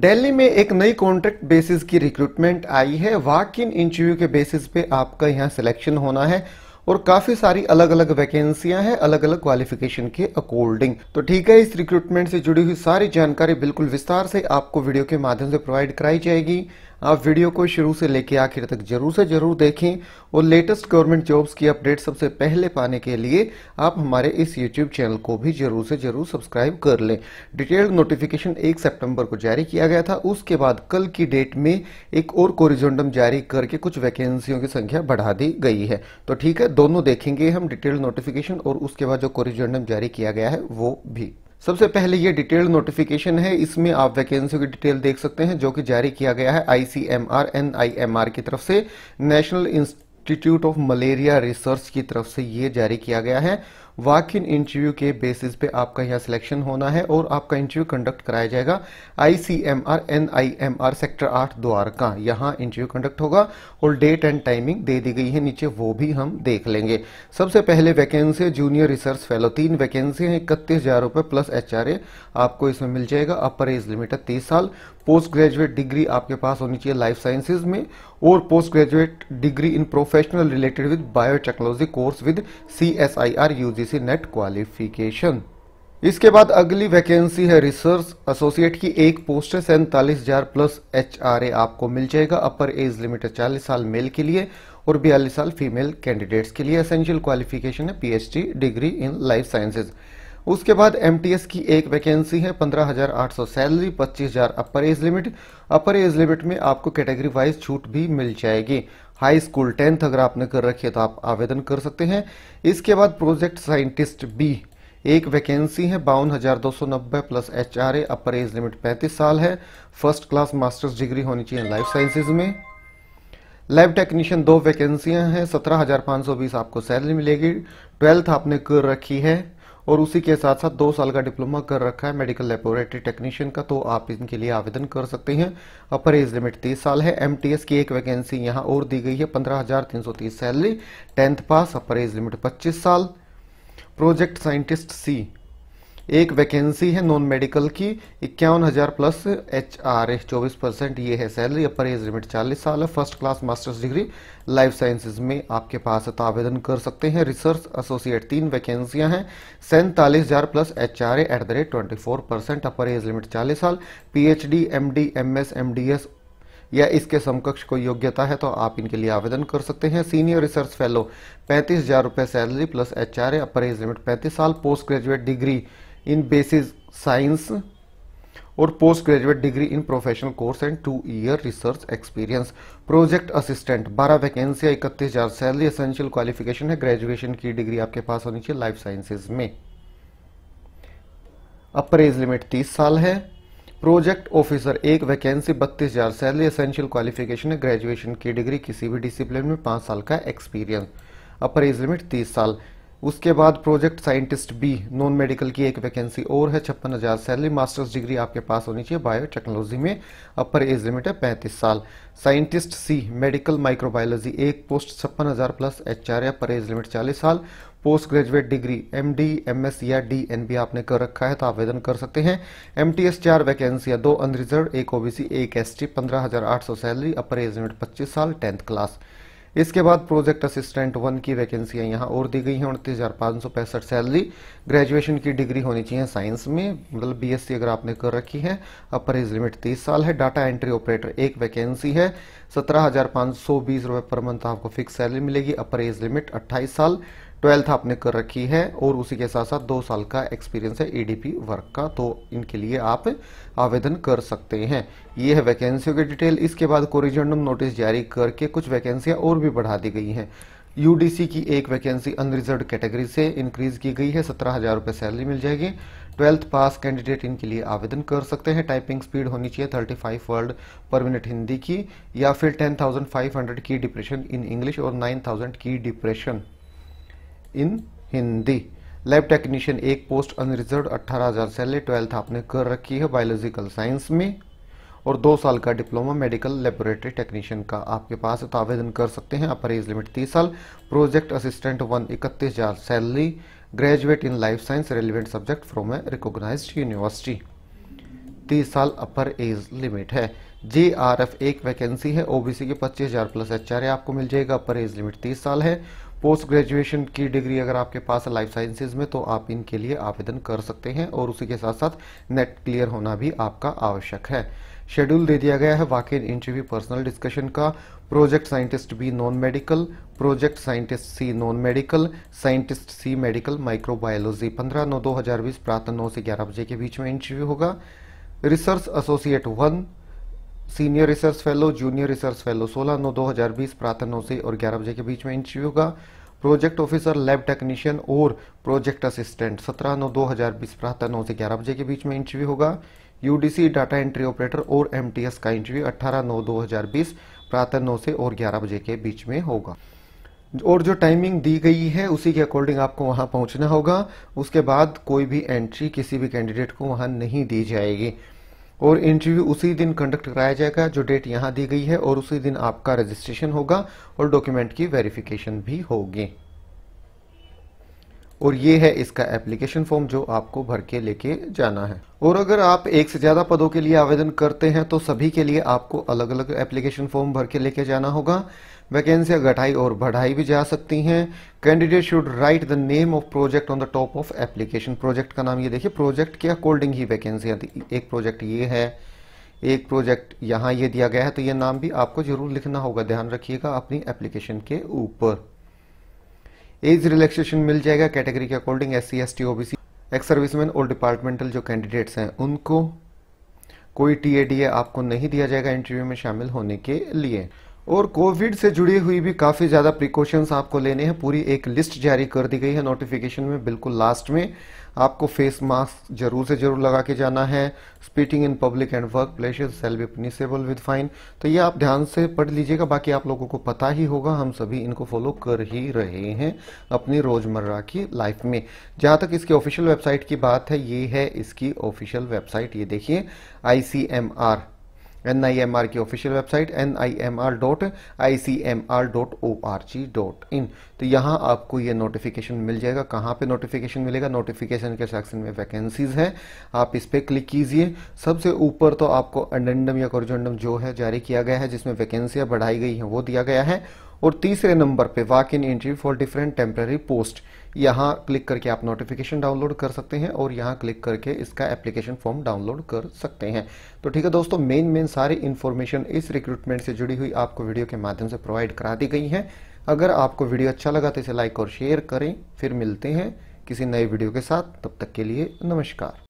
दिल्ली में एक नई कॉन्ट्रैक्ट बेसिस की रिक्रूटमेंट आई है वाक इन इंटरव्यू के बेसिस पे आपका यहाँ सिलेक्शन होना है और काफी सारी अलग अलग वैकेंसियां हैं अलग अलग क्वालिफिकेशन के अकॉर्डिंग तो ठीक है इस रिक्रूटमेंट से जुड़ी हुई सारी जानकारी बिल्कुल विस्तार से आपको वीडियो के माध्यम से प्रोवाइड कराई जाएगी आप वीडियो को शुरू से लेकर आखिर तक जरूर से जरूर देखें और लेटेस्ट गवर्नमेंट जॉब्स की अपडेट सबसे पहले पाने के लिए आप हमारे इस यूट्यूब चैनल को भी जरूर से जरूर सब्सक्राइब कर लें डिटेल्ड नोटिफिकेशन एक सेप्टेम्बर को जारी किया गया था उसके बाद कल की डेट में एक और कोरिजोंडम जारी करके कुछ वैकेंसियों की संख्या बढ़ा दी गई है तो ठीक है दोनों देखेंगे हम डिटेल्ड नोटिफिकेशन और उसके बाद जो कोरिजोंडम जारी किया गया है वो भी सबसे पहले ये डिटेल्ड नोटिफिकेशन है इसमें आप वैकेंसी की डिटेल देख सकते हैं जो कि जारी किया गया है ICMR NIMR N I M R की तरफ से national institute of malaria research की तरफ से ये जारी किया गया है वाक इन इंटरव्यू के बेसिस पे आपका यहाँ सिलेक्शन होना है और आपका इंटरव्यू कंडक्ट कराया जाएगा I C M R N I M R sector आठ द्वारका यहाँ इंटरव्यू कंडक्ट होगा और डेट एंड टाइमिंग दे दी गई है नीचे वो भी हम देख लेंगे सबसे पहले वैकेंसी है जूनियर रिसर्च फेलो तीन वैकेंसी है इकतीस हजार रुपये प्लस एच आपको इसमें मिल जाएगा अपर एज लिमिट है तीस साल पोस्ट ग्रेजुएट डिग्री आपके पास होनी चाहिए लाइफ साइंसेज में और post graduate degree in professional related with biotechnology course with C S I R UG UGC NET qualification इसके बाद अगली वैकेंसी है रिसर्च एसोसिएट की एक पोस्ट है सैंतालीस हजार प्लस एच आपको मिल जाएगा अपर एज लिमिट है चालीस साल मेल के लिए और बयालीस साल फीमेल कैंडिडेट्स के लिए एसेंशियल क्वालिफिकेशन है PhD degree in life sciences उसके बाद एमटीएस की एक वैकेंसी है 15,800 salary 25,000 upper age limit upper age limit में आपको कैटेगरी वाइज छूट भी मिल जाएगी हाई स्कूल टेंथ अगर आपने कर रखी है तो आप आवेदन कर सकते हैं इसके बाद प्रोजेक्ट साइंटिस्ट बी एक वैकेंसी है बावन हजार दो सौ नब्बे plus H R A upper age limit पैंतीस साल है फर्स्ट क्लास मास्टर्स डिग्री होनी चाहिए लाइफ साइंसेज में लैब टेक्नीशियन दो वैकेंसियां हैं सत्रह हजार पांच सौ बीस आपको सैलरी मिलेगी ट्वेल्थ आपने कर रखी है और उसी के साथ साथ दो साल का डिप्लोमा कर रखा है मेडिकल लेबोरेटरी टेक्नीशियन का तो आप इनके लिए आवेदन कर सकते हैं अपर एज लिमिट तीस साल है एम की एक वैकेंसी यहां और दी गई है पंद्रह हजार तीन सौ तीस salary tenth pass upper age limit पच्चीस साल प्रोजेक्ट साइंटिस्ट सी एक वैकेंसी है नॉन मेडिकल की इक्यावन हज़ार प्लस एच आर एस चौबीस परसेंट ये है सैलरी अपर एज लिमिट चालीस साल है first class masters degree life sciences में आपके पास है तो आवेदन कर सकते हैं रिसर्च एसोसिएट तीन वैकेंसियां हैं सैंतालीस हज़ार plus H R at the rate twenty four percent upper age limit चालीस साल P H D M D M S M D S या इसके समकक्ष कोई योग्यता है तो आप इनके लिए आवेदन कर सकते हैं सीनियर रिसर्च फेलो पैंतीस हज़ार रुपए salary plus H R A upper age limit पैंतीस साल post graduate degree in basic science और post graduate degree in professional course and two year research experience project assistant 12 वैकेंसियां इकतीस हजार सैलरी असेंशियल क्वालिफिकेशन है ग्रेजुएशन की degree आपके पास होनी चाहिए लाइफ साइंसेज में अपर एज लिमिट 30 साल है प्रोजेक्ट ऑफिसर एक वैकेंसी बत्तीस हजार सैलरी एसेंशियल क्वालिफिकेशन है ग्रेजुएशन की डिग्री किसी भी डिसिप्लिन में पाँच साल का एक्सपीरियंस अपर एज लिमिट तीस साल उसके बाद project scientist B non medical की एक वैकेंसी और है छप्पन हज़ार सैलरी मास्टर्स डिग्री आपके पास होनी चाहिए बायोटेक्नोलॉजी में अपर एज लिमिट है पैंतीस साल साइंटिस्ट सी मेडिकल माइक्रोबायोलॉजी एक पोस्ट छप्पन हज़ार plus H R upper age limit चालीस साल post graduate degree M D M S या डी एन बी आपने कर रखा है तो आवेदन कर सकते हैं एम टी एस चार वैकेंसियाँ दो अनरिजर्व एक ओ एक एस टी पंद्रह हज़ार आठ सौ सैलरी अपर एज लिमिट पच्चीस साल टेंथ क्लास इसके बाद प्रोजेक्ट असिस्टेंट वन की वैकेंसियां यहाँ और दी गई हैं उनतीस हज़ार पांच सौ पैंसठ सैलरी ग्रेजुएशन की डिग्री होनी चाहिए साइंस में मतलब बीएससी अगर आपने कर रखी है अपर एज लिमिट तीस साल है डाटा एंट्री ऑपरेटर एक वैकेंसी है सत्रह हज़ार पांच सौ बीस रुपये पर मंथ आपको फिक्स सैलरी मिलेगी अपर एज लिमिट अट्ठाईस साल ट्वेल्थ आपने कर रखी है और उसी के साथ साथ दो साल का एक्सपीरियंस है एडीपी वर्क का तो इनके लिए आप आवेदन कर सकते हैं ये है वैकेंसियों की डिटेल इसके बाद कोरिजेंडम नोटिस जारी करके कुछ वैकेंसियां और भी बढ़ा दी गई हैं यूडीसी की एक वैकेंसी अनरिजर्व कैटेगरी से इंक्रीज की गई है सत्रह हजार रुपये सैलरी मिल जाएगी ट्वेल्थ पास कैंडिडेट इनके लिए आवेदन कर सकते हैं टाइपिंग स्पीड होनी चाहिए thirty five word per minute Hindi की या फिर ten thousand five hundred key depression in English और nine thousand key depression in Hindi lab technician एक पोस्ट अनरिजर्व अट्ठारह हज़ार सैलरी ट्वेल्थ आपने कर रखी है बायोलॉजिकल साइंस में और दो साल का डिप्लोमा मेडिकल लेबोरेटरी टेक्नीशियन का आपके पास तो आवेदन कर सकते हैं अपर एज लिमिट तीस साल प्रोजेक्ट असिस्टेंट वन इकतीस हज़ार salary graduate in life science relevant subject from a recognised university तीस साल अपर एज लिमिट है जे आर एफ एक वैकेंसी है ओबीसी के पच्चीस हज़ार प्लस एच आर आपको मिल जाएगा अपर एज लिमिट तीस साल है पोस्ट ग्रेजुएशन की डिग्री अगर आपके पास है लाइफ साइंसेज में तो आप इनके लिए आवेदन कर सकते हैं और उसी के साथ साथ नेट क्लियर होना भी आपका आवश्यक है शेड्यूल दे दिया गया है वाकई इंटरव्यू पर्सनल डिस्कशन का project scientist B non medical project scientist C non medical scientist C medical microbiology 15 नौ 2020 प्रातः 9 से 11 बजे के बीच में इंटरव्यू होगा research associate one senior research fellow junior research fellow 16 नौ 2020 प्रातः नौ से और 11 बजे के बीच में इंटरव्यू होगा प्रोजेक्ट ऑफिसर लैब टेक्नीशियन और प्रोजेक्ट असिस्टेंट 17 नौ 2020 प्रातः नौ से 11 बजे के बीच में इंटरव्यू होगा यूडीसी डाटा एंट्री ऑपरेटर और एमटीएस का इंटरव्यू 18 नौ 2020 प्रातः नौ से और 11 बजे के बीच में होगा और जो टाइमिंग दी गई है उसी के अकॉर्डिंग आपको वहां पहुंचना होगा उसके बाद कोई भी एंट्री किसी भी कैंडिडेट को वहां नहीं दी जाएगी और इंटरव्यू उसी दिन कंडक्ट कराया जाएगा जो डेट यहां दी गई है और उसी दिन आपका रजिस्ट्रेशन होगा और डॉक्यूमेंट की वेरिफिकेशन भी होगी और ये है इसका एप्लीकेशन फॉर्म जो आपको भर के लेके जाना है और अगर आप एक से ज़्यादा पदों के लिए आवेदन करते हैं तो सभी के लिए आपको अलग अलग एप्लीकेशन फॉर्म भर के लेके जाना होगा वैकेंसियां घटाई और बढ़ाई भी जा सकती हैं candidate should write the name of project on the top of application project का नाम ये देखिए प्रोजेक्ट के अकॉर्डिंग ही वैकेंसियां एक प्रोजेक्ट ये है एक प्रोजेक्ट यहां ये दिया गया है तो ये नाम भी आपको जरूर लिखना होगा ध्यान रखिएगा अपनी एप्लीकेशन के ऊपर एज रिलैक्सेशन मिल जाएगा कैटेगरी के according S C S T OBC ex serviceman और डिपार्टमेंटल जो कैंडिडेट्स हैं उनको कोई टी ए डी ए आपको नहीं दिया जाएगा इंटरव्यू में शामिल होने के लिए और कोविड से जुड़ी हुई भी काफ़ी ज़्यादा प्रिकॉशंस आपको लेने हैं पूरी एक लिस्ट जारी कर दी गई है नोटिफिकेशन में बिल्कुल लास्ट में आपको फेस मास्क जरूर से जरूर लगा के जाना है spitting in public and work places shall be punishable with fine तो ये आप ध्यान से पढ़ लीजिएगा बाकी आप लोगों को पता ही होगा हम सभी इनको फॉलो कर ही रहे हैं अपनी रोज़मर्रा की लाइफ में जहाँ तक इसकी ऑफिशियल वेबसाइट की बात है ये है इसकी ऑफिशियल वेबसाइट ये देखिए I C M R N I M R की official website N I M R dot I C M R dot O R G dot in तो यहाँ आपको ये नोटिफिकेशन मिल जाएगा कहाँ पे नोटिफिकेशन मिलेगा नोटिफिकेशन के सेक्शन में वैकेंसीज है आप इस पर क्लिक कीजिए सबसे ऊपर तो आपको अंडेंडम या कॉरिजेंडम जो है जारी किया गया है जिसमें वैकेंसियाँ बढ़ाई गई हैं वो दिया गया है और तीसरे नंबर पे walk in entry for different temporary post यहाँ क्लिक करके आप नोटिफिकेशन डाउनलोड कर सकते हैं और यहाँ क्लिक करके इसका एप्लीकेशन फॉर्म डाउनलोड कर सकते हैं तो ठीक है दोस्तों मेन मेन सारी इन्फॉर्मेशन इस रिक्रूटमेंट से जुड़ी हुई आपको वीडियो के माध्यम से प्रोवाइड करा दी गई है अगर आपको वीडियो अच्छा लगा तो इसे लाइक और शेयर करें फिर मिलते हैं किसी नए वीडियो के साथ तब तक के लिए नमस्कार